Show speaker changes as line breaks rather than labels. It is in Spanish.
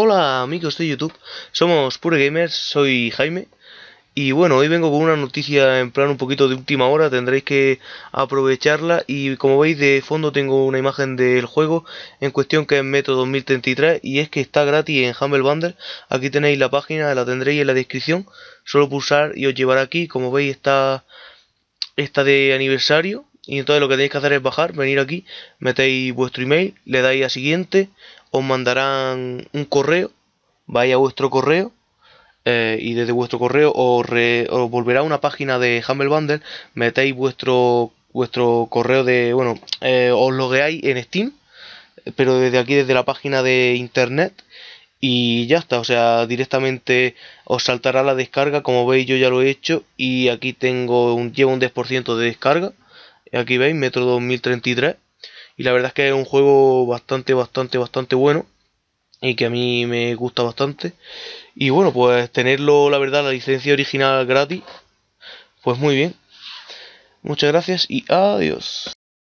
Hola amigos de YouTube, somos Pure Gamers, soy Jaime y bueno, hoy vengo con una noticia en plan un poquito de última hora, tendréis que aprovecharla y como veis de fondo tengo una imagen del juego en cuestión que es Metro 2033 y es que está gratis en Humble Bundle, aquí tenéis la página, la tendréis en la descripción, solo pulsar y os llevará aquí, como veis está esta de aniversario y entonces lo que tenéis que hacer es bajar, venir aquí, metéis vuestro email, le dais a siguiente, os mandarán un correo, vais a vuestro correo eh, y desde vuestro correo os, volverá a una página de Humble Bundle, metéis vuestro vuestro correo de, bueno, eh, os logueáis en Steam, pero desde aquí, desde la página de internet y ya está, o sea, directamente os saltará la descarga, como veis yo ya lo he hecho y aquí tengo un, llevo un 10% de descarga Aquí veis, Metro 2033. Y la verdad es que es un juego bastante, bastante, bastante bueno. Y que a mí me gusta bastante. Y bueno, pues tenerlo, la verdad, la licencia original gratis. Pues muy bien. Muchas gracias y adiós.